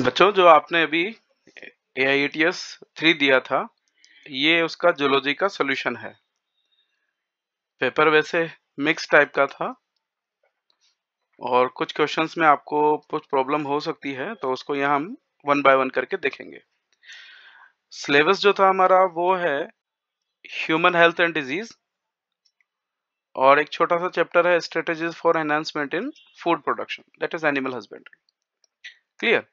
बच्चों जो आपने अभी A I T S three दिया था ये उसका जोलॉजी का सोल्यूशन है पेपर वैसे मिक्स टाइप का था और कुछ क्वेश्चंस में आपको कुछ प्रॉब्लम हो सकती है तो उसको यहाँ हम वन बाय वन करके देखेंगे सिलेबस जो था हमारा वो है ह्यूमन हेल्थ एंड डिजीज और एक छोटा सा चैप्टर है strategies for enhancement in food production that is animal husbandry clear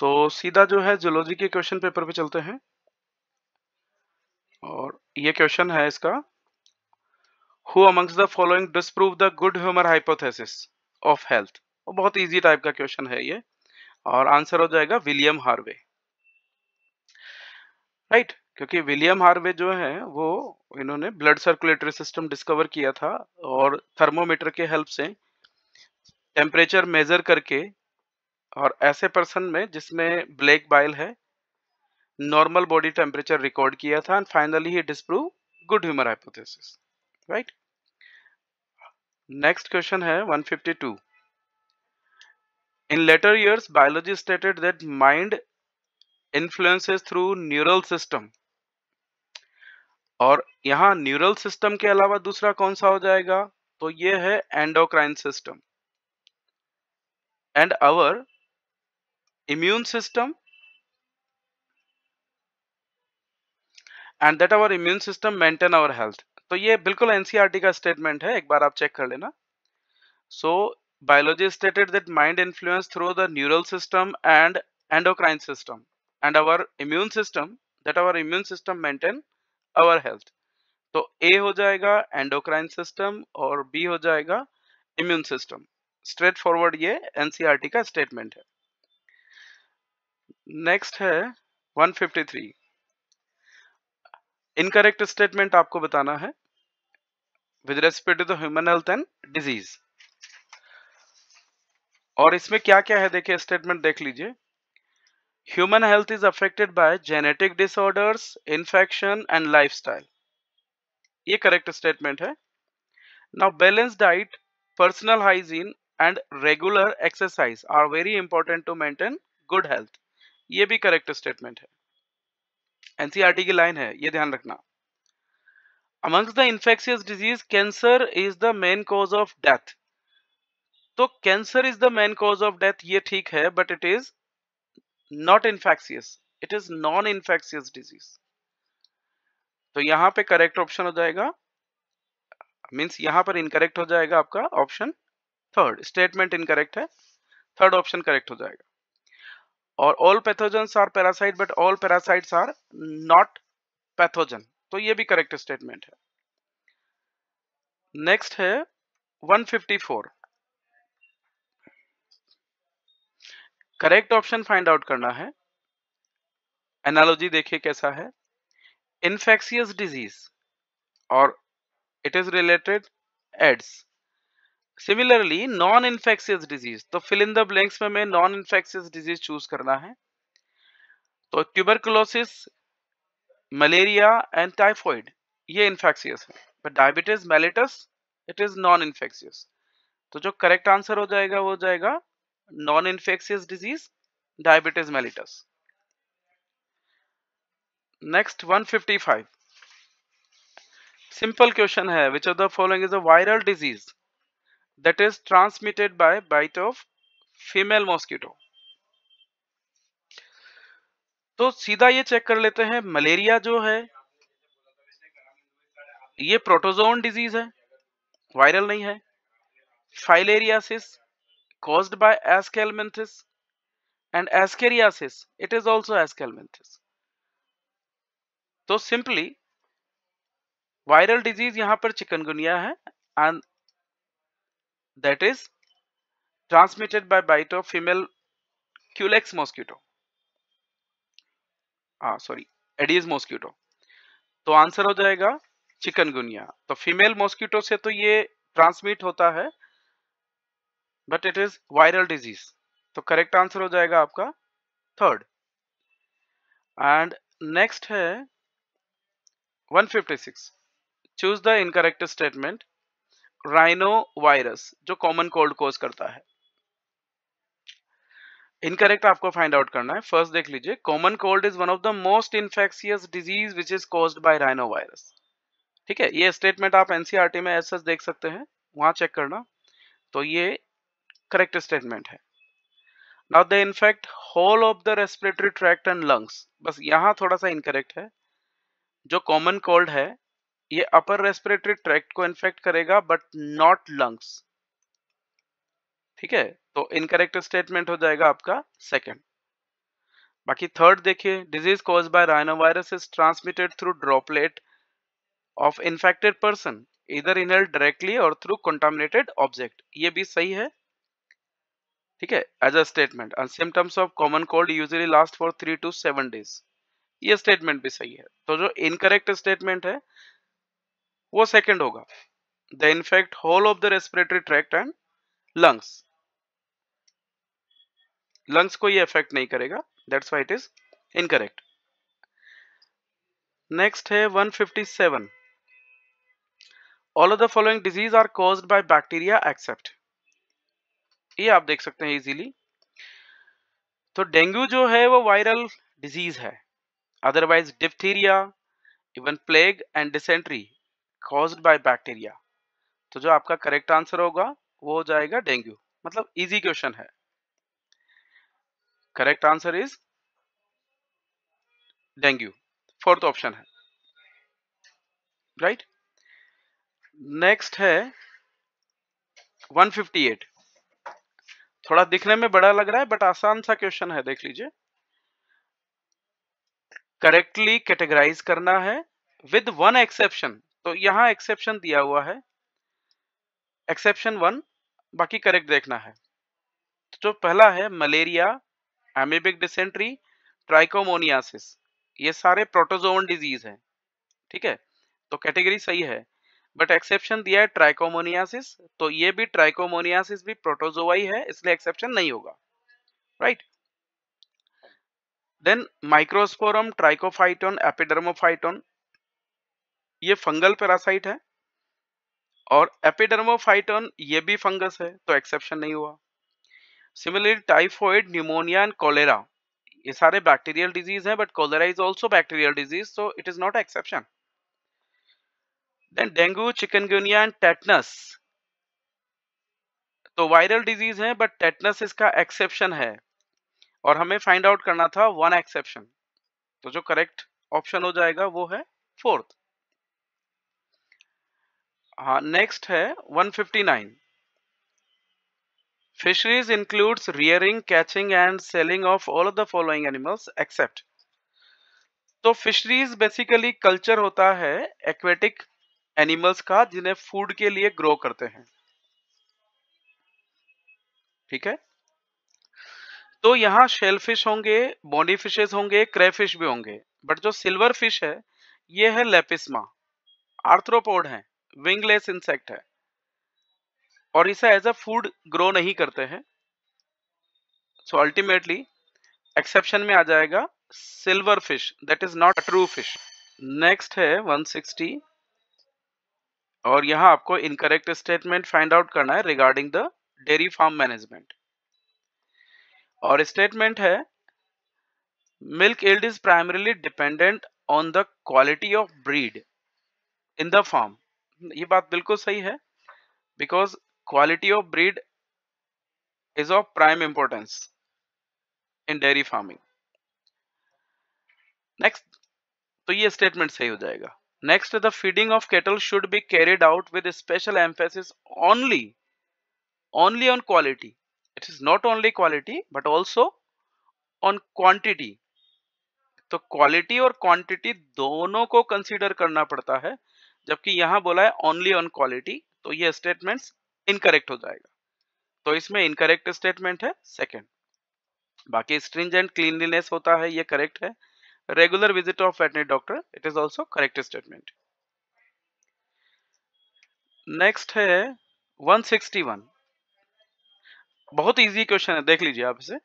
तो सीधा जो है जोलॉजी के क्वेश्चन पेपर पे चलते हैं और ये क्वेश्चन है इसका who amongst the following disprove the good humour hypothesis of health बहुत इजी टाइप का क्वेश्चन है ये और आंसर हो जाएगा विलियम हार्वे राइट right? क्योंकि विलियम हार्वे जो है वो इन्होंने ब्लड सर्कुलेटरी सिस्टम डिस्कवर किया था और थर्मोमीटर के हेल्प से टेम्परेचर मेजर करके और ऐसे पर्सन में जिसमें ब्लैक बाइल है नॉर्मल बॉडी टेम्परेचर रिकॉर्ड किया था एंड फाइनली ही disprove good humour hypothesis right next question है 152 in later years biology stated that mind influences through neural system और यहां न्यूरल सिस्टम के अलावा दूसरा कौन सा हो जाएगा तो ये है endocrine system and our immune system and that our immune system maintain our health तो ये बिल्कुल एनसीआरटी e का स्टेटमेंट है एक बार आप चेक कर लेना so biology stated that mind influence through the neural system and endocrine system and our immune system that our immune system maintain our health तो ए हो जाएगा एंडोक्राइन सिस्टम और बी हो जाएगा इम्यून सिस्टम स्ट्रेट फॉरवर्ड ये NCERT e का statement है next है 153 इनकरेक्ट स्टेटमेंट आपको बताना है with respect to the human health and disease और इसमें क्या क्या है देखिए स्टेटमेंट देख लीजिए human health is affected by genetic disorders infection and lifestyle ये करेक्ट स्टेटमेंट है now balance diet personal hygiene and regular exercise are very important to maintain good health ये भी करेक्ट स्टेटमेंट है एनसीआरटी e की line है ये ध्यान रखना amongst the infectious disease cancer is the main cause of death तो cancer is the main cause of death ये ठीक है but it is not infectious it is non infectious disease तो यहां पे करेक्ट ऑप्शन हो जाएगा मीन्स यहां पर इनकरेक्ट हो जाएगा आपका ऑप्शन थर्ड स्टेटमेंट इनकरेक्ट है थर्ड ऑप्शन करेक्ट हो जाएगा और all pathogen are parasite but all parasite are not pathogen तो ये भी करेक्ट स्टेटमेंट है नेक्स्ट है 154 करेक्ट ऑप्शन फाइंड आउट करना है एनालॉजी देखिए कैसा है इन्फेक्शियस डिजीज और it is related AIDS similarly non infectious disease तो फिल इन द ब्लैंक्स में हमें नॉन इन्फेक्शियस डिजीज चूज करना है तो ट्यूबरकुलोसिस मलेरिया एंड टाइफॉइड ये इन्फेक्शियस है but diabetes mellitus it is non infectious तो जो करेक्ट आंसर हो जाएगा वो हो जाएगा non infectious disease diabetes mellitus next 155 simple question है which of the following is a viral disease that is transmitted by bite of female mosquito तो सीधा ये चेक कर लेते हैं मलेरिया जो है ये प्रोटोजोन डिजीज है वायरल नहीं है filariasis cause by aschelminthes and ascariasis it is also aschelminthes तो सिंपली वायरल डिजीज यहां पर चिकनगुनिया है and that is transmitted by bite of female culex mosquito ah sorry Aedes mosquito तो answer हो जाएगा चिकनगुनिया तो फीमेल मॉस्किटो से तो ये ट्रांसमिट होता है but it is viral disease तो करेक्ट आंसर हो जाएगा आपका थर्ड एंड नेक्स्ट है 156 choose the incorrect statement rhino virus जो कॉमन कोल्ड कोज करता है इनकरेक्ट आपको फाइंड आउट करना है फर्स्ट देख लीजिए common cold is one of the most infectious disease which is cause by rhino virus ठीक है ये स्टेटमेंट आप एनसीआरटी e में एस देख सकते हैं वहां चेक करना तो ये करेक्ट स्टेटमेंट है now the infect whole of the respiratory tract and lungs बस यहां थोड़ा सा इनकरेक्ट है जो कॉमन कोल्ड है ये अपर रेस्पिरेटरी ट्रैक्ट को इन्फेक्ट करेगा बट नॉट लंग्स ठीक है तो इनकरेक्ट स्टेटमेंट हो जाएगा आपका सेकंड बाकी थर्ड देखिए disease cause by rhinovirus is transmitted through droplet of infected person इधर इनहेल डायरेक्टली और थ्रू कंटामिनेटेड ऑब्जेक्ट ये भी सही है ठीक है as a statement and symptoms of common cold usually last for three to seven days ये statement भी सही है तो जो इनकरेक्ट स्टेटमेंट है वो सेकेंड होगा the infect whole of the respiratory tract and lungs lungs को ये इफेक्ट नहीं करेगा that's why it is incorrect next है 157 all of the following disease are caused by bacteria except ये आप देख सकते हैं इजीली तो डेंगू जो है वो वायरल डिजीज है otherwise diphtheria even plague and dysentery caused by bacteria तो जो आपका करेक्ट आंसर होगा वो हो जाएगा डेंगू मतलब इजी क्वेश्चन है correct answer is dengue fourth option है राइट नेक्स्ट है 158 थोड़ा दिखने में बड़ा लग रहा है बट आसान सा क्वेश्चन है देख लीजिए करेक्टली कैटेगराइज करना है विद वन एक्सेप्शन तो यहां एक्सेप्शन दिया हुआ है एक्सेप्शन वन बाकी करेक्ट देखना है जो तो पहला है मलेरिया एमेबिक डिसेंट्री ट्राइकोमोनियासिस ये सारे प्रोटोजोन डिजीज है ठीक है तो कैटेगरी सही है बट एक्सेप्शन दिया है ट्राइकोमोनियासिस तो ये भी ट्राइकोमोनियासिस भी प्रोटोजोवाई है इसलिए एक्सेप्शन नहीं होगा right then microsporum trichophyton epidermophyton ये फंगल पैरासाइट है और एपिडर्मोफाइटन ये भी फंगस है तो एक्सेप्शन नहीं हुआ similarly typhoid pneumonia and cholera ये सारे बैक्टीरियल डिजीज हैं but cholera is also bacterial disease so it is not exception then dengue chikungunya and tetanus तो वायरल डिजीज है बट टेटनस इसका एक्सेप्शन है और हमें फाइंड आउट करना था वन एक्सेप्शन तो जो करेक्ट ऑप्शन हो जाएगा वो है फोर्थ हाँ नेक्स्ट है 159 fisheries includes rearing catching and selling of all of the following animals except तो फिशरीज बेसिकली कल्चर होता है एक्वेटिक एनिमल्स का जिन्हें फूड के लिए ग्रो करते हैं ठीक है तो यहाँ शेल फिश होंगे बॉडी फिशेज होंगे क्रे फिश भी होंगे बट जो सिल्वर फिश है ये है लेपिसमा आर्थ्रोपोड है विंगलेस इंसेक्ट है और इसे एज अ फूड ग्रो नहीं करते हैं सो अल्टीमेटली एक्सेप्शन में आ जाएगा silverfish that is not true fish next है 160 और यहां आपको इनकरेक्ट स्टेटमेंट फाइंड आउट करना है regarding the dairy farm management और स्टेटमेंट है milk yield is primarily dependent on the quality of breed in the farm ये बात बिल्कुल सही है because quality of breed is of prime importance in dairy farming next तो ये statement सही हो जाएगा next the feeding of cattle should be carried out with special emphasis only only on quality it is not only quality but also on quantity तो quality और quantity दोनों को consider करना पड़ता है जबकि यहां बोला है ओनली ऑन क्वालिटी तो ये स्टेटमेंट इनकरेक्ट हो जाएगा तो इसमें इनकरेक्ट स्टेटमेंट है सेकेंड बाकी स्ट्रिंजेंट क्लीनलीनेस होता है ये करेक्ट है regular visit of veterinary doctor it is also correct statement next है 161 बहुत इजी क्वेश्चन है देख लीजिए आप इसे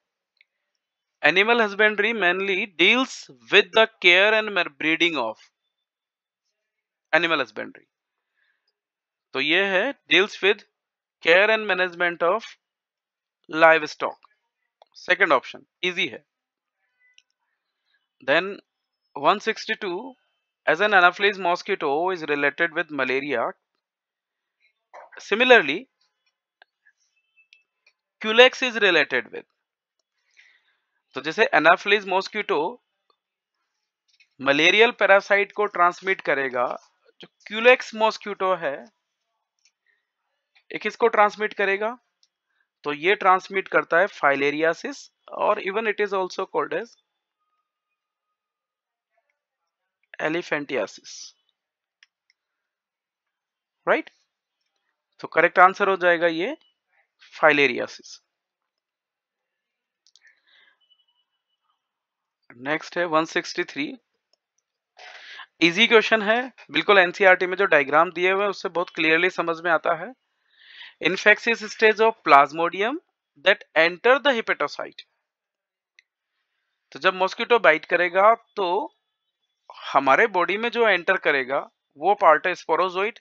animal husbandry mainly deals with the care and breeding of animal husbandry तो ये है deals with care and management of livestock second option easy है then 162 as an anopheles mosquito is related with malaria similarly culex is related with तो जैसे anopheles mosquito malarial parasite को transmit करेगा जो Culex mosquito है एक इसको transmit करेगा तो ये ट्रांसमिट करता है फाइलेरियासिस और even it is also called as elephantiasis right तो करेक्ट आंसर हो जाएगा ये फाइलेरियासिस नेक्स्ट है 163 इजी क्वेश्चन है बिल्कुल एनसीईआरटी e में जो डायग्राम दिए हुए उससे बहुत क्लियरली समझ में आता है infectious stage of plasmodium that enter the hepatocyte तो जब मॉस्किटो बाइट करेगा तो हमारे बॉडी में जो एंटर करेगा वो पार्ट है स्पोरोजोइट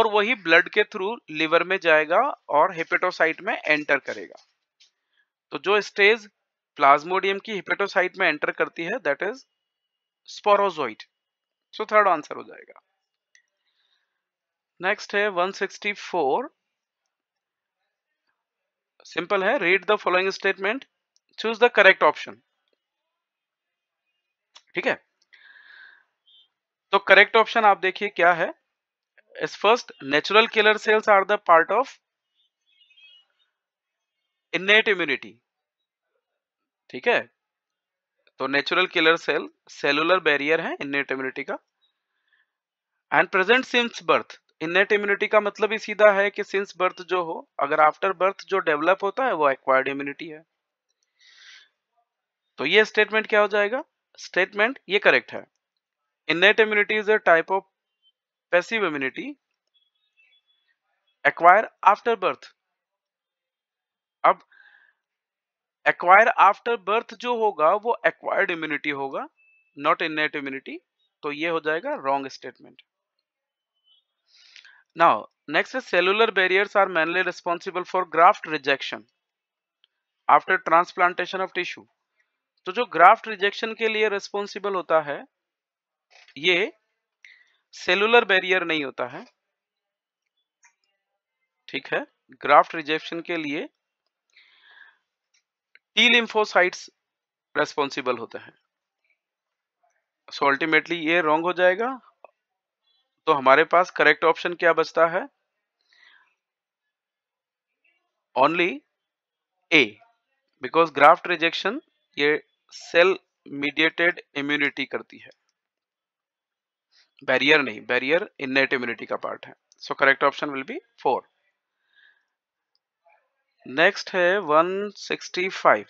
और वही ब्लड के थ्रू लिवर में जाएगा और हिपेटोसाइट में एंटर करेगा तो जो स्टेज प्लाज्मोडियम की हिपेटोसाइट में एंटर करती है that is sporozoite so third answer हो जाएगा नेक्स्ट है 164 सिंपल है read the following statement choose the correct option ठीक है तो करेक्ट ऑप्शन आप देखिए क्या है इस first natural killer cells are the part of innate immunity ठीक है तो natural killer cell cellular barrier है इनट इम्यूनिटी का and present since birth innate immunity का मतलब ही सीधा है कि सिंस बर्थ जो हो अगर आफ्टर बर्थ जो डेवलप होता है वो एक्वायर्ड इम्यूनिटी है तो ये स्टेटमेंट क्या हो जाएगा स्टेटमेंट ये करेक्ट है innate immunity is a type of passive immunity acquire after birth acquire after birth जो होगा वो एक्वायर्ड इम्यूनिटी होगा नॉट नेट इम्यूनिटी तो ये हो जाएगा wrong statement now next cellular barriers are mainly responsible for graft rejection after transplantation of tissue तो जो ग्राफ्ट रिजेक्शन के लिए रिस्पॉन्सिबल होता है ये सेलुलर बैरियर नहीं होता है ठीक है ग्राफ्ट रिजेक्शन के लिए टी लिम्फोसाइट्स रेस्पॉन्सिबल होते हैं सो अल्टीमेटली ये रॉन्ग हो जाएगा तो हमारे पास करेक्ट ऑप्शन क्या बचता है only A because graft rejection ये सेल मीडिएटेड इम्यूनिटी करती है बैरियर नहीं बैरियर इननेट इम्यूनिटी का पार्ट है so correct option will be four next है 165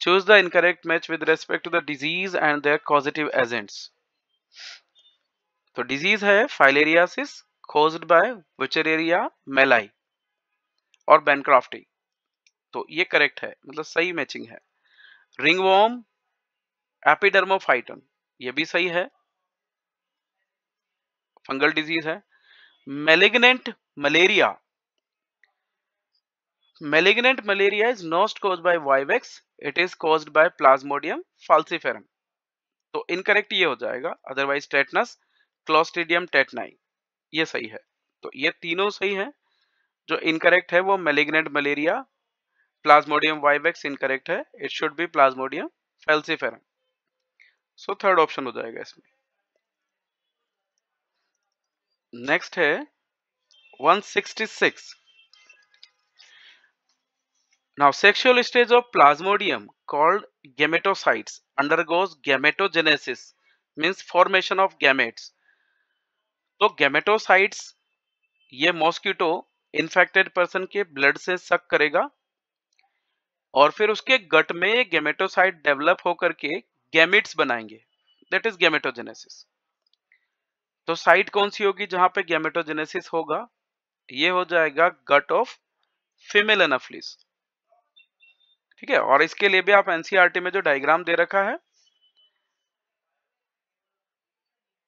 choose the incorrect match with respect to the disease and their causative agents तो disease है filariasis caused by wuchereria malayi और bancrofti तो ये correct है मतलब सही मैचिंग है रिंगवॉर्म एपिडर्मोफाइटन ये भी सही है फंगल डिजीज है malignant malaria malignant malaria is not caused by vivex it is caused by plasmodium falciparum तो इनकरेक्ट ये हो जाएगा अदरवाइज टेटनस क्लोस्टिडियम टेटनाई ये सही है तो ये तीनों सही है जो इनकरेक्ट है वो malignant malaria plasmodium vivax incorrect है it should be plasmodium falciparum so third option हो जाएगा इसमें नेक्स्ट है 166 Now, sexual stage of plasmodium called gametocytes undergoes gametogenesis, means formation of gametes. तो gametocytes ये mosquito infected person के blood से suck करेगा और फिर उसके gut में gametocyte develop डेवलप होकर के गैमिट्स बनाएंगे That is gametogenesis. तो साइट कौन सी होगी जहां पे गैमेटोजेनेसिस होगा ये हो जाएगा गट ऑफ फीमेल एनाफ्लिस ठीक है और इसके लिए भी आप एनसीआरटी e में जो डायग्राम दे रखा है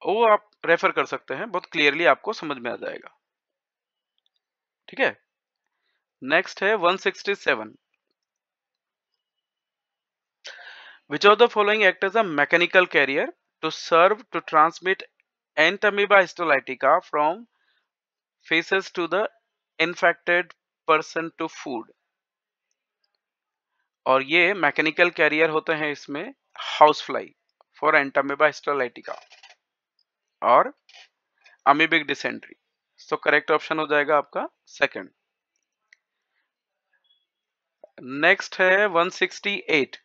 वो आप रेफर कर सकते हैं बहुत क्लियरली आपको समझ में आ जाएगा ठीक है नेक्स्ट है 167 sixty seven which of the following act is a mechanical carrier to serve to transmit entamoeba histolytica from faeces to the infected person to food और ये मैकेनिकल कैरियर होते हैं इसमें house fly for entamoeba histolytica और amoebic dysentery so correct option हो जाएगा आपका second next है 168 sixty eight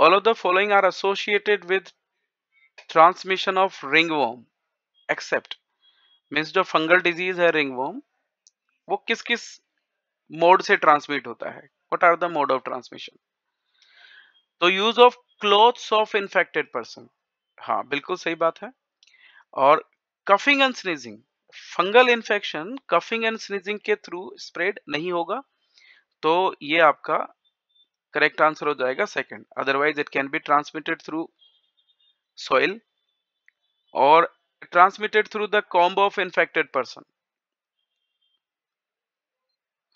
all of the following are associated with transmission of ringworm except means जो फंगल डिजीज है रिंग रिंगवॉम वो किस किस मोड से ट्रांसमिट होता है what are the mode of transmission तो use of clothes of infected person हाँ बिल्कुल सही बात है और coughing and sneezing fungal infection coughing and sneezing के थ्रू स्प्रेड नहीं होगा तो ये आपका करेक्ट आंसर हो जाएगा second otherwise it can be transmitted through soil और transmitted through the comb of infected person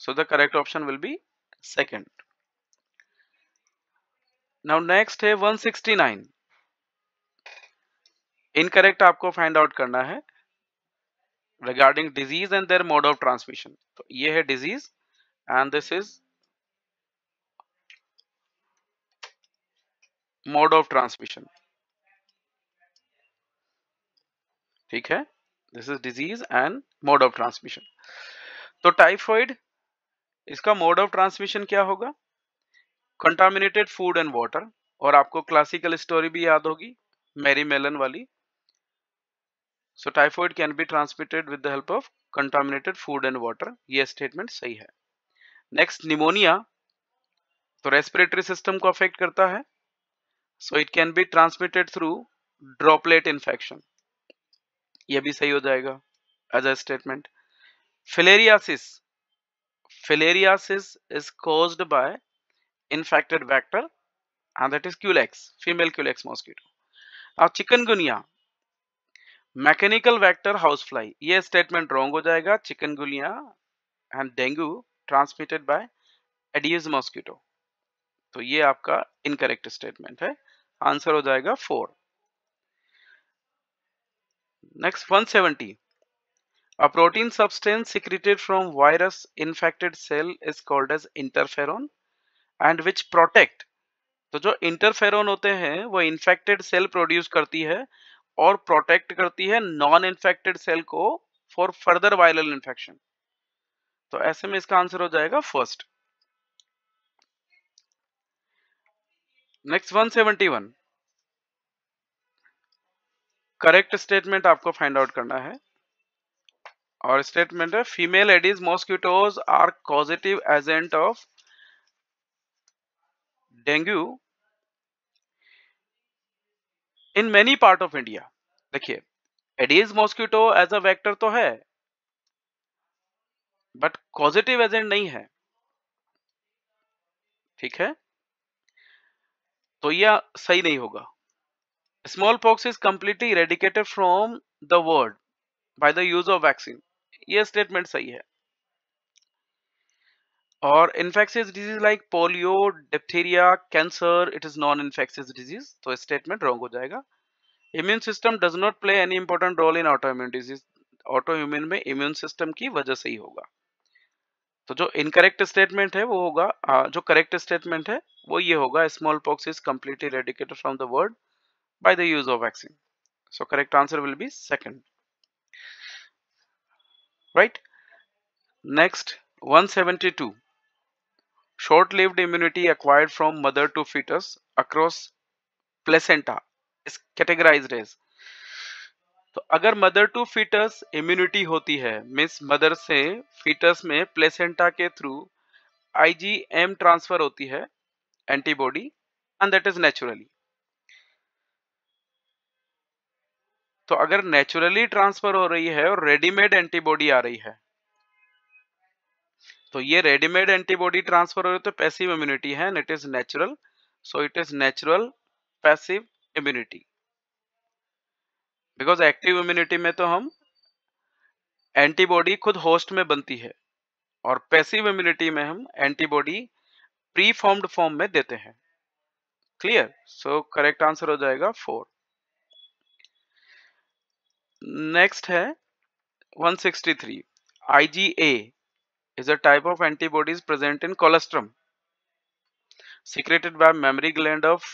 So the correct option will be second. Now next है 169. इनकरेक्ट आपको फाइंड आउट करना है regarding disease and their mode of transmission तो ये है disease and this is mode of transmission ठीक है this is disease and mode of transmission तो टाइफॉइड इसका मोड ऑफ ट्रांसमिशन क्या होगा कंटामिनेटेड फूड एंड वाटर और आपको क्लासिकल स्टोरी भी याद होगी मैरी मेलन वाली so typhoid can be transmitted with the help of contaminated food and water ये स्टेटमेंट सही है नेक्स्ट निमोनिया तो रेस्पिरेटरी सिस्टम को अफेक्ट करता है so it can be transmitted through droplet infection ये भी सही हो जाएगा as a statement filariasis filariasis is caused by infected vector and that is culex female culex mosquito now chikungunya mechanical vector house fly ये statement wrong हो जाएगा chikungunya and dengue transmitted by Aedes mosquito तो ये आपका incorrect statement है answer हो जाएगा four next 170 A protein substance secreted from virus infected cell is called as interferon and which protect तो जो इंटरफेरोन होते हैं वो इन्फेक्टेड सेल प्रोड्यूस करती है और प्रोटेक्ट करती है नॉन इन्फेक्टेड सेल को फॉर फर्दर वायरल इन्फेक्शन तो ऐसे में इसका आंसर हो जाएगा फर्स्ट नेक्स्ट 171 करेक्ट स्टेटमेंट आपको फाइंड आउट करना है और स्टेटमेंट है female Aedes mosquitoes are causative agent of dengue in many part of India देखिए Aedes mosquito as a vector तो है बट कॉजिटिव एजेंट नहीं है ठीक है तो यह सही नहीं होगा small pox is completely eradicated from the world by the use of vaccine ये स्टेटमेंट सही है और infectious disease like polio diphtheria cancer it is non infectious disease तो स्टेटमेंट रॉन्ग हो जाएगा immune system does not play any important role in auto immune disease immune में immune system की वजह से ही होगा तो जो इनकरेक्ट स्टेटमेंट है वो होगा जो करेक्ट स्टेटमेंट है वो ये होगा small pox is completely eradicated from the world by the use of vaccine so correct answer will be second. right next 172 short-lived immunity acquired from mother to fetus across placenta is categorized as तो अगर mother to foetus immunity होती है मिस mother से foetus में placenta के through IgM transfer होती है antibody and that is naturally तो अगर नेचुरली ट्रांसफर हो रही है और रेडीमेड एंटीबॉडी आ रही है तो ये रेडीमेड एंटीबॉडी ट्रांसफर हो रही है तो पैसिव इम्यूनिटी है it is natural so it is natural passive immunity because active immunity में तो हम एंटीबॉडी खुद होस्ट में बनती है और पैसिव इम्यूनिटी में हम एंटीबॉडी प्री फॉर्म्ड फॉर्म में देते हैं क्लियर सो करेक्ट आंसर हो जाएगा फोर नेक्स्ट है 163 IgA is a type of antibodies present in colostrum secreted by mammary gland of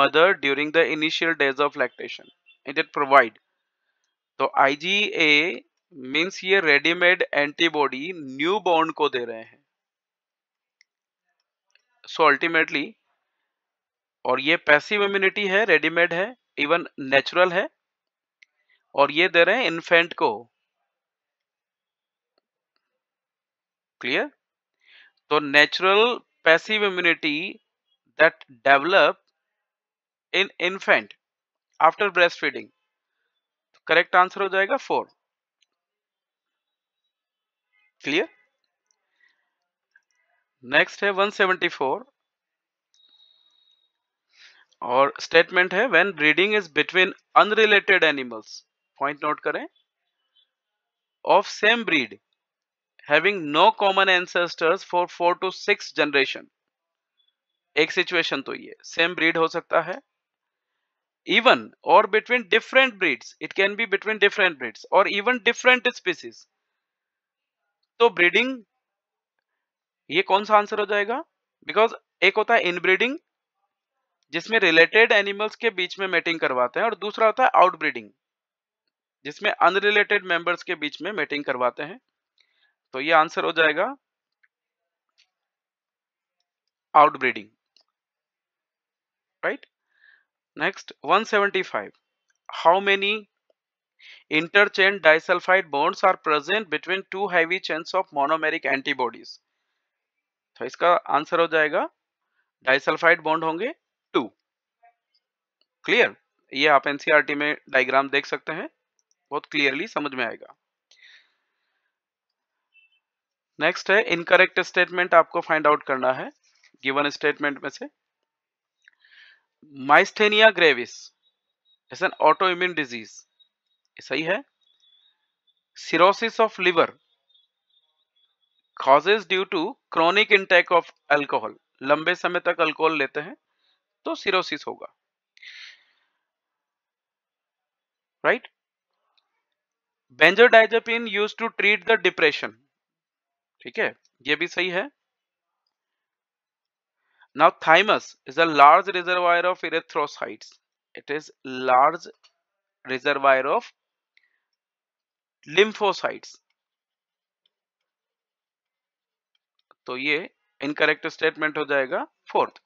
mother during the initial days of lactation it it provide so IgA means ये ready made antibody bond को दे रहे हैं सो so ultimately और ये passive immunity है readymade है even natural है और ये दे रहे हैं इन्फेंट को क्लियर तो natural passive immunity that develop in infant after breast feeding correct answer हो जाएगा फोर क्लियर नेक्स्ट है 174 और स्टेटमेंट है when breeding is between unrelated animals point note करें of same breed having no common ancestors for four to six generation एक situation तो ये same breed हो सकता है इवन और between different breeds it can be between different breeds और even different species तो ब्रीडिंग ये कौन सा आंसर हो जाएगा बिकॉज एक होता है इनब्रीडिंग जिसमें रिलेटेड एनिमल्स के बीच में मेटिंग करवाते हैं और दूसरा होता है आउटब्रीडिंग जिसमें अनरिलेटेड मेंबर्स के बीच में मीटिंग करवाते हैं तो ये आंसर हो जाएगा outbreeding right next 175 how many interchain disulphide bonds are present between two heavy chains of monomeric antibodies तो इसका आंसर हो जाएगा डाइसल्फाइड बॉन्ड होंगे टू क्लियर ये आप एनसीआरटी e में डायग्राम देख सकते हैं बहुत क्लियरली समझ में आएगा नेक्स्ट है इनकरेक्ट स्टेटमेंट आपको फाइंड आउट करना है गिवन स्टेटमेंट में से myasthenia gravis is an auto immune disease सही है cirrhosis of liver causes due to chronic intake of alcohol लंबे समय तक अल्कोहल लेते हैं तो सिरोसिस होगा right right? Benzodiazepine use to treat the depression ठीक है ये भी सही है now thymus is a large reservoir of erythrocytes it is large reservoir of lymphocytes तो ये इनकरेक्ट स्टेटमेंट हो जाएगा फोर्थ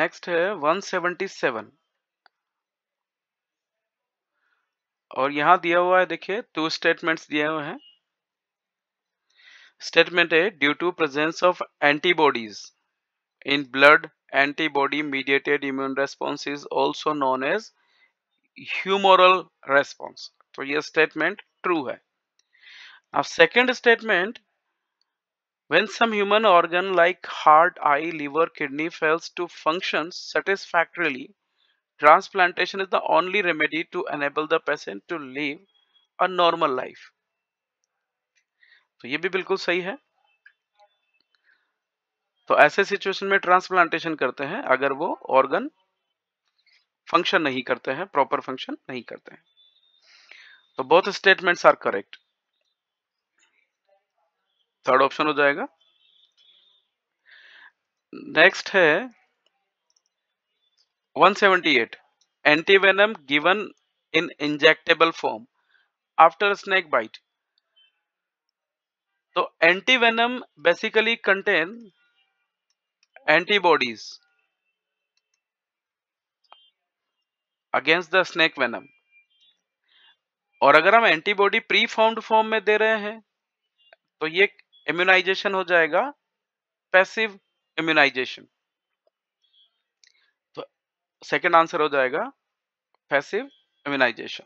नेक्स्ट है 177 और यहां दिया हुआ है देखिए टू स्टेटमेंट दिए हुए हैं स्टेटमेंट है due to presence of antibodies in blood antibody mediated immune response is also known as humoral response तो यह स्टेटमेंट ट्रू है अब second statement when some human organ like heart eye liver kidney fails to function satisfactorily Transplantation is the only remedy to enable the patient to live a normal life. तो ये भी बिल्कुल सही है तो ऐसे सिचुएशन में ट्रांसप्लांटेशन करते हैं अगर वो ऑर्गन फंक्शन नहीं करते हैं प्रॉपर फंक्शन नहीं करते हैं तो both statements are correct third option हो जाएगा नेक्स्ट है 178 antivenom given in injectable form after a snake bite so antivenom basically contain antibodies against the snake venom और अगर हम एंटीबॉडी प्री फॉर्म्ड फॉर्म में दे रहे हैं तो ये इम्यूनाइजेशन हो जाएगा पैसिव इम्यूनाइजेशन सेकेंड आंसर हो जाएगा पैसिव इम्यूनाइजेशन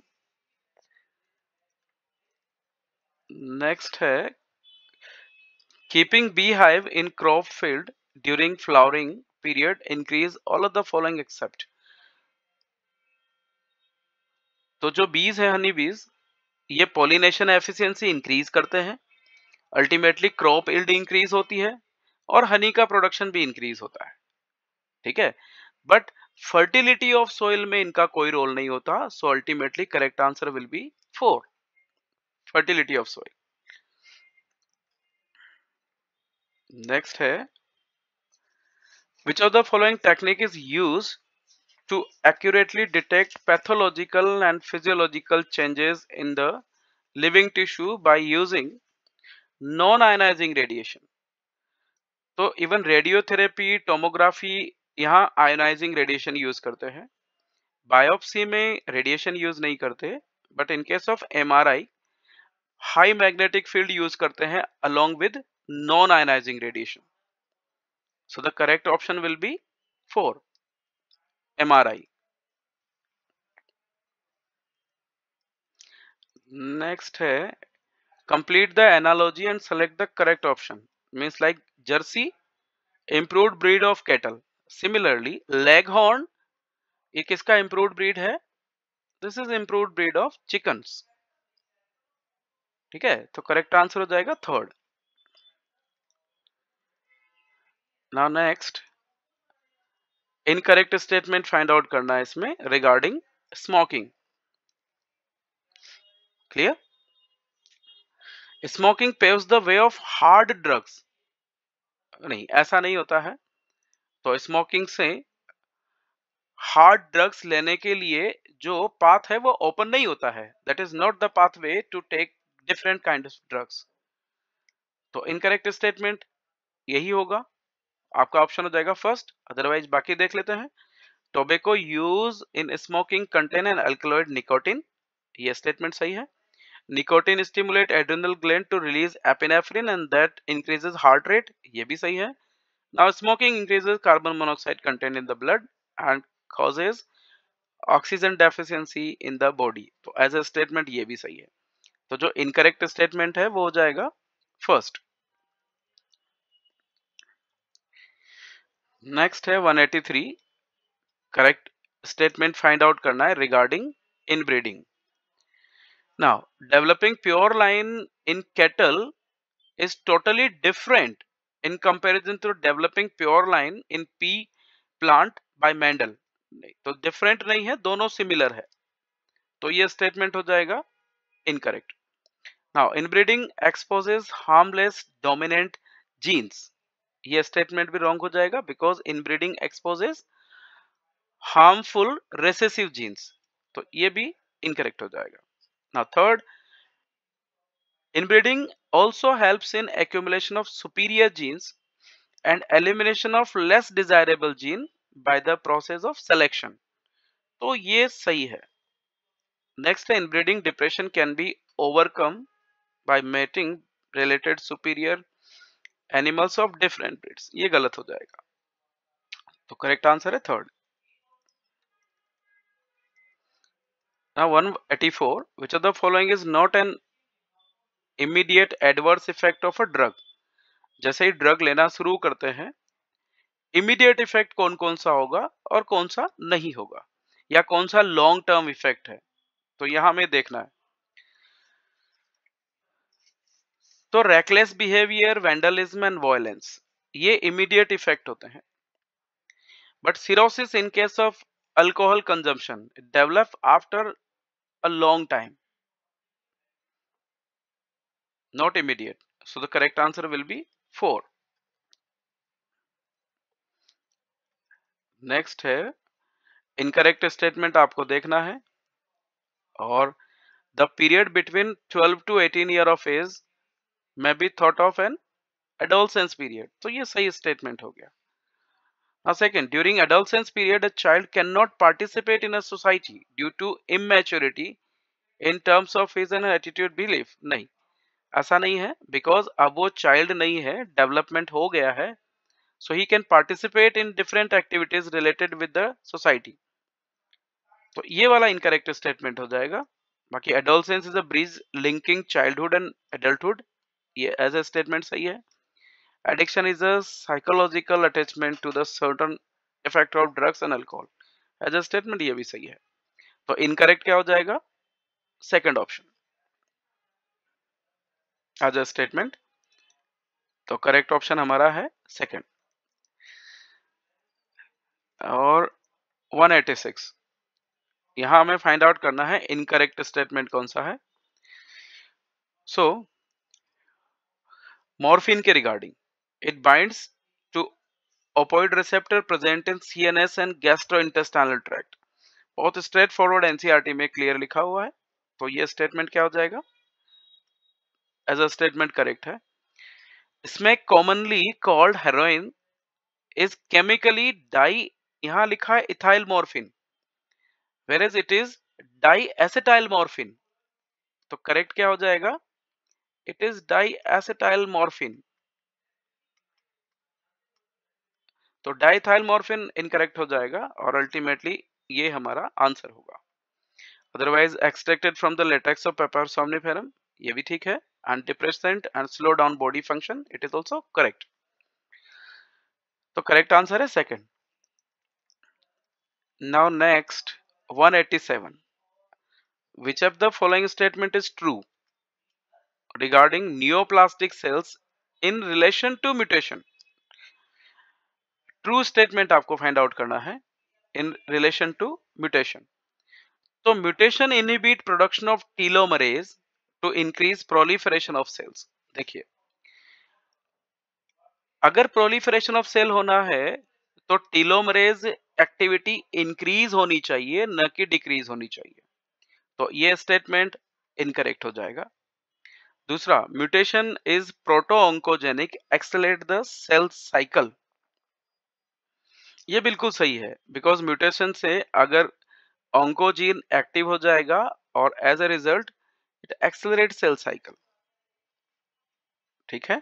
नेक्स्ट है keeping bee hive in crop field during flowering period increase all of the following except तो जो बीज है हनी बीज ये पॉलिनेशन एफिशिएंसी इंक्रीज करते हैं अल्टीमेटली क्रॉप इल्ड इंक्रीज होती है और हनी का प्रोडक्शन भी इंक्रीज होता है ठीक है बट फर्टिलिटी ऑफ सोइल में इनका कोई रोल नहीं होता so ultimately correct answer will be four fertility of soil next है which of the following technique is used to accurately detect pathological and physiological changes in the living tissue by using non ionizing radiation so even radiotherapy tomography यहाँ ionising radiation use करते हैं biopsy में radiation use नहीं करते but in case of I high magnetic field use करते हैं along with non ionising radiation so the correct option will be four M R I next है complete the analogy and select the correct option means like Jersey improve breed of cattle similarly leghorn ये किसका improved breed है this is improved breed of chickens ठीक है तो correct answer हो जाएगा third now next incorrect statement find out करना है इसमें regarding smoking clear smoking paves the way of hard drugs नहीं ऐसा नहीं होता है तो स्मोकिंग से हार्ड ड्रग्स लेने के लिए जो पाथ है वो ओपन नहीं होता है that is not the pathway to take different kind of drugs तो इनकरेक्ट स्टेटमेंट यही होगा आपका ऑप्शन हो जाएगा फर्स्ट अदरवाइज बाकी देख लेते हैं tobacco use in smoking contain and alkaloid nicotine ये स्टेटमेंट सही है nicotine stimulate adrenal gland to release epinephrine and that increases heart rate ये भी सही है Now smoking increases carbon monoxide content in the blood and causes oxygen deficiency in the body. So as a statement, ये भी सही है. तो जो incorrect statement है, वो हो जाएगा first. Next है 183. Correct statement find out करना है regarding inbreeding. Now developing pure line in cattle is totally different in comparison to developing pure line in pea plant by Mendel नहीं तो डिफरेंट नहीं है दोनों सिमिलर है तो ये स्टेटमेंट हो जाएगा incorrect now inbreeding exposes harmless dominant genes ये स्टेटमेंट भी रॉन्ग हो जाएगा because inbreeding exposes harmful recessive genes तो ये भी इनकरेक्ट हो जाएगा ना third Inbreeding also helps in accumulation of superior genes and elimination of less desirable gene by the process of selection. So, this is है Next, inbreeding depression can be overcome by mating related superior animals of different breeds This is wrong. So, correct answer is third. now 184 which of the following is not an immediate adverse effect of a drug जैसे ही drug लेना शुरू करते हैं immediate effect कौन कौन सा होगा और कौन सा नहीं होगा या कौन सा लॉन्ग टर्म इफेक्ट है तो यहां हमें देखना है तो reckless behaviour vandalism and violence ये इमीडिएट इफेक्ट होते हैं but cirrhosis in case of alcohol consumption develop after a long time not immediate. So the correct answer will be 4. next hai incorrect statement aapko dekhna hai और the period between 12 to 18 year of age may be thought of an adolescence period so ये सही statement ho gaya Now second, during adolescence period, a child cannot participate in a society due to immaturity in terms of his and attitude belief. नहीं ऐसा नहीं है because अब वो child नहीं है डेवलपमेंट हो गया है so he can participate in different activities related with the society तो ये वाला इनकरेक्ट स्टेटमेंट हो जाएगा बाकी adolescence is a bridge linking childhood and adulthood ये एज अ स्टेटमेंट सही है addiction is a psychological attachment to the certain effect of drugs and alcohol as a statement ये भी सही है तो इनकरेक्ट क्या हो जाएगा second option as a statement तो करेक्ट ऑप्शन हमारा है सेकंड और 186 यहां हमें फाइंड आउट करना है इनकरेक्ट स्टेटमेंट कौन सा है सो मॉर्फिन के regarding it binds to opioid receptor present in CNS and gastro intestinal tract बहुत स्ट्रेट फॉरवर्ड एनसीआरटी में क्लियर लिखा हुआ है तो ये स्टेटमेंट क्या हो जाएगा एज अ स्टेटमेंट करेक्ट है इसमें commonly called heroin is chemically di यहां लिखा है ethyl morphine where is it is di acetyl morphine तो करेक्ट क्या हो जाएगा it is di acetyl morphine तो डाइथाइल मॉर्फिन इनकरेक्ट हो जाएगा और अल्टीमेटली ये हमारा आंसर होगा otherwise extracted from the latex of Papaver somniferum ये भी ठीक है antidepressant and slow down body function it is also correct so correct answer is second now next 187 which of the following statement is true regarding neoplastic cells in relation to mutation True statement. आपको find out करना है In relation to mutation. So mutation inhibit production of telomerase. To increase proliferation of cells देखिए अगर proliferation of cell होना है तो telomerase activity increase होनी चाहिए न कि डिक्रीज होनी चाहिए तो ये स्टेटमेंट इनकरेक्ट हो जाएगा दूसरा mutation is proto oncogenic accelerate the cell cycle ये बिल्कुल सही है बिकॉज म्यूटेशन से अगर ऑंकोजीन एक्टिव हो जाएगा और as a result accelerate cell cycle ठीक है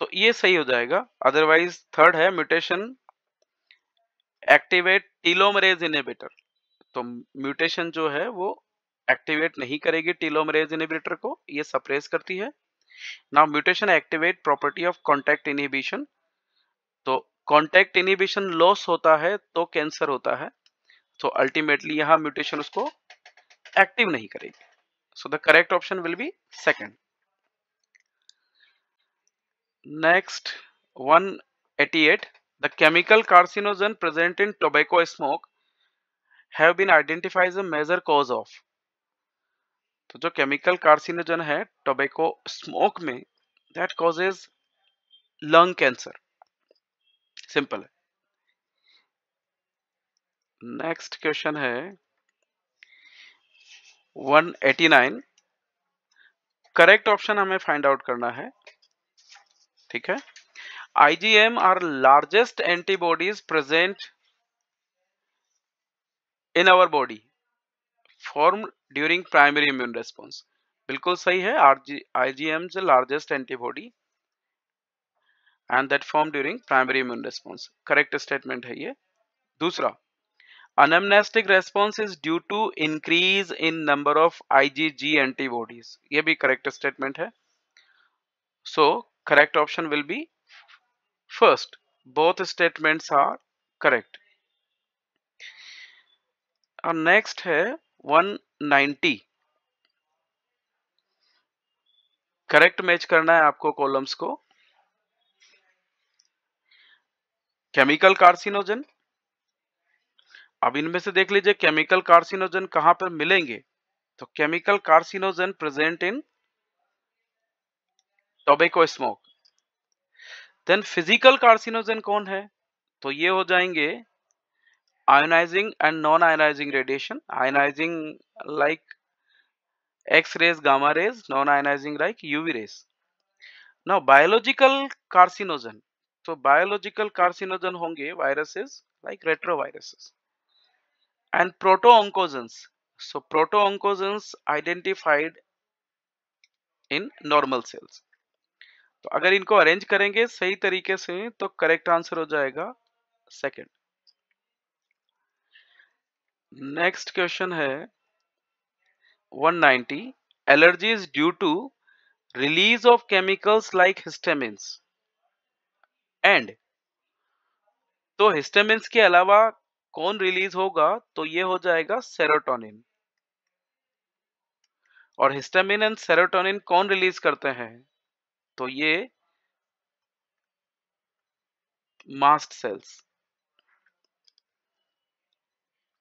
तो ये सही हो जाएगा अदरवाइज थर्ड है म्यूटेशन एक्टिवेट टीलोमरेज इनिबेटर तो म्यूटेशन जो है वो एक्टिवेट नहीं करेगी टीलोमरेज इनिबेटर को ये सप्रेस करती है now mutation activate property of contact inhibition तो कॉन्टेक्ट इनिबिशन लॉस होता है तो कैंसर होता है तो अल्टीमेटली यहां म्यूटेशन उसको एक्टिव नहीं करेगी So the correct option will be second. Next 188. The chemical carcinogen present in tobacco smoke have been identified as a major cause of. तो जो केमिकल कार्सिनोजन है टोबैको स्मोक में that causes lung cancer simple है next question है 189 correct option हमें find out करना है ठीक है IgM are largest antibodies present in our body form during primary immune response बिल्कुल सही है IgM is largest antibody and that form during primary immune response correct statement है ये दूसरा anamnestic response is due to increase in number of ji antibodies ये भी correct statement है so correct option will be first both statements are correct और next है 190 correct match करना है आपको कॉलम्स को केमिकल कार्सिनोजन अब इनमें से देख लीजिए केमिकल कार्सिनोजन कहां पर मिलेंगे तो chemical carcinogen present in tobacco smoke then physical carcinogen कौन है तो ये हो जाएंगे ionising and non ionising radiation ionising like X rays gamma rays non ionising like UV rays now biological carcinogen तो बायोलॉजिकल कार्सिनोजन होंगे viruses like retroviruses and proto-oncogens so proto-oncogens identified in normal cells तो अगर इनको arrange करेंगे सही तरीके से तो करेक्ट आंसर हो जाएगा सेकंड नेक्स्ट क्वेश्चन है 190 allergies due to release of chemicals like histamines and तो हिस्टेमिन्स के अलावा कौन रिलीज होगा तो ये हो जाएगा सेरोटोनिन और हिस्टामिन एंड सेरोटोनिन कौन रिलीज करते हैं तो ये मास्ट सेल्स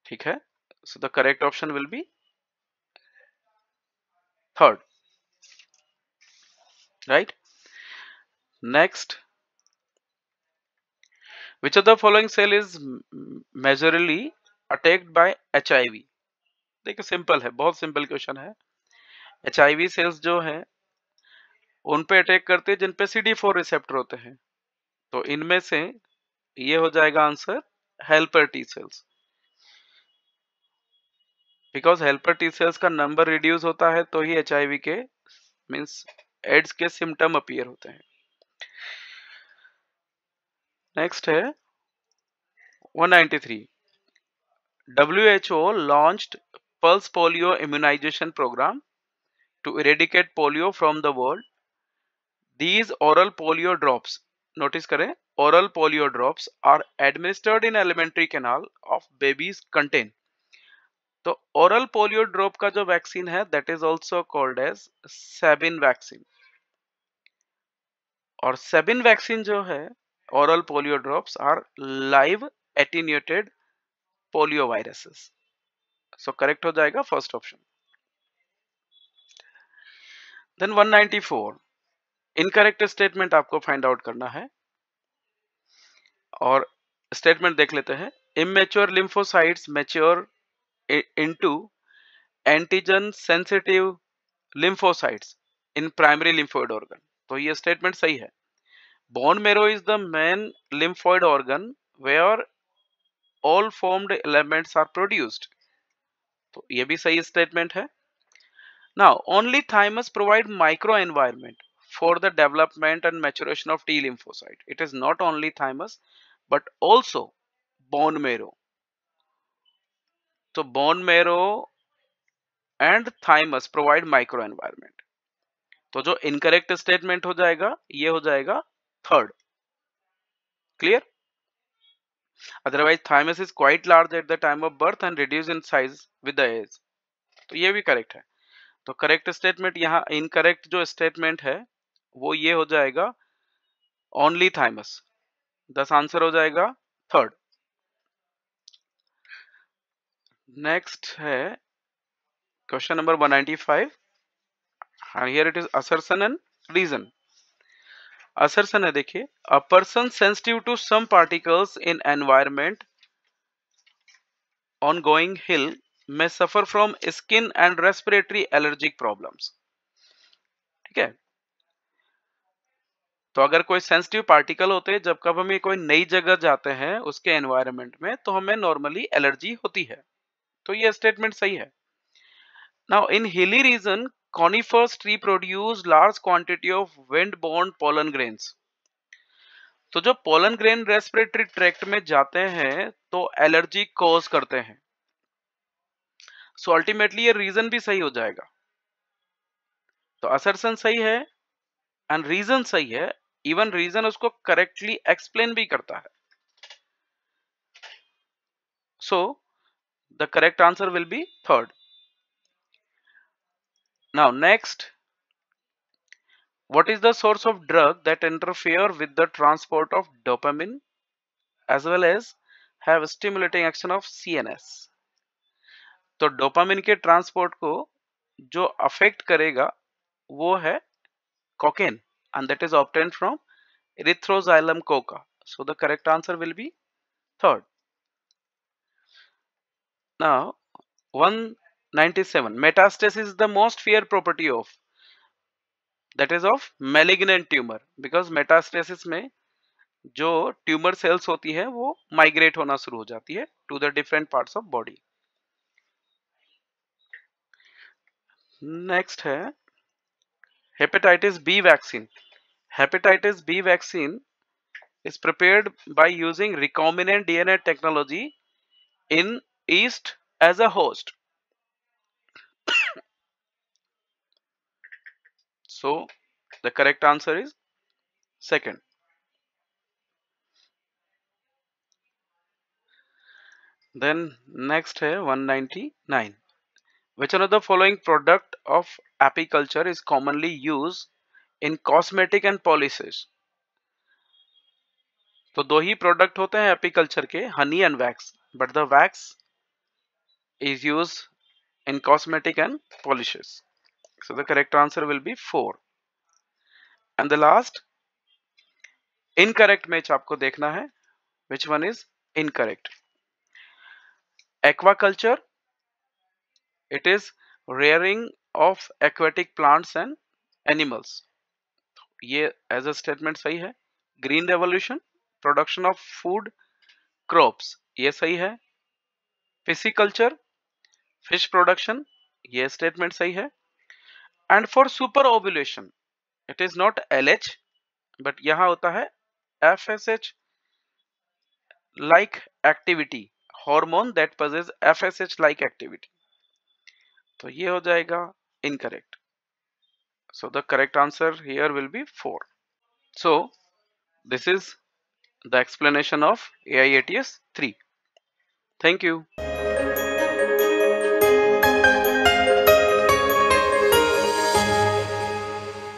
ठीक है so the correct option will be third right next Which of the following cell is majorly attacked by HIV? देखिए सिंपल है बहुत सिंपल क्वेश्चन है एच आई सेल्स जो है उन पे अटैक करते हैं जिन पे सी डी फोर रिसेप्टर होते हैं तो इनमें से ये हो जाएगा answer helper T cells because helper T cells का नंबर रिड्यूस होता है तो ही एच के मीन्स एड्स के सिम्टम अपीयर होते हैं नेक्स्ट है 193 WHO launched Pulse Polio Immunization Program to eradicate polio from the world. These oral polio drops, notice करें, oral polio drops are administered in elementary canal of babies contain. तो oral polio drop का जो vaccine है, that is also called as Sabin vaccine. और Sabin vaccine जो है, oral polio drops are live attenuated polio viruses so correct ho jayega first option then 194 incorrect statement आपको find out करना है और स्टेटमेंट देख लेते हैं immature lymphocytes mature into antigen sensitive lymphocytes in primary lymphoid organ तो ये statement सही है Bone is the main lymphoid organ way where all formed element are produced तो ये भी सही स्टेटमेंट है now only thymus provide micro environment for the development and maturation of T lymphocyte it is not only thymus but also bone marrow तो bone marrow and thymus provide micro environment तो जो incorrect statement हो जाएगा ये हो जाएगा third clear otherwise thymus is quite large at the time of birth and reduce in size with the age तो ये भी करेक्ट है तो करेक्ट स्टेटमेंट यहाँ इनकरेक्ट जो स्टेटमेंट है वो ये हो जाएगा ओनली थाइमस दस आंसर हो जाएगा थर्ड नेक्स्ट है question number 195 and here it is assertion and reason assertion है देखिए a person sensitive to some particles in environment on going hill में suffer from skin and respiratory allergic problems ठीक है तो अगर कोई सेंसिटिव पार्टिकल होते हैं जब कब हम कोई नई जगह जाते हैं उसके एनवायरमेंट में तो हमें नॉर्मली एलर्जी होती है तो ये स्टेटमेंट सही है now in hilly region conifers tree produce large quantity of wind बॉन्ड पोलन ग्रेन तो जो पोलन ग्रेन रेस्पिरेटरी ट्रैक्ट में जाते हैं तो एलर्जी कॉज करते हैं सो so अल्टीमेटली ये रीजन भी सही हो जाएगा तो असरसन सही है एंड रीजन सही है इवन रीजन उसको करेक्टली एक्सप्लेन भी करता है so the correct answer will be third Now next, what is the source of drug that interfere with the transport of dopamine as well as have stimulating action of CNS? तो dopamine के transport को जो affect करेगा वो है cocaine and that is obtained from erythroxylum coca so the correct answer will be third now one 97 metastasis is the most feared property of that is of malignant tumor because metastasis may jo tumor cells hoti hai wo migrate hona shuru ho jati hai to the different parts of body Next है hepatitis B vaccine. Hepatitis B vaccine is prepared by using recombinant DNA technology in yeast as a host. So the correct answer is second. Then next hai 199. Which one of the following product of apiculture is commonly used in cosmetic and policies? तो दो ही product होते हैं apiculture के honey and wax but the wax is use in cosmetic and polishes So the correct answer will be 4. And the last incorrect match आपको देखना है which one is incorrect aquaculture it is rearing of aquatic plants and animals ये as a statement सही है green revolution production of food crops ये सही है pisciculture fish production ये statement सही है and for super ovulation it is not L H but यहाँ होता है F S H like activity hormone that possesses F S H like activity तो ये हो जाएगा incorrect so the correct answer here will be 4 so this is the explanation of AIATS 3 thank you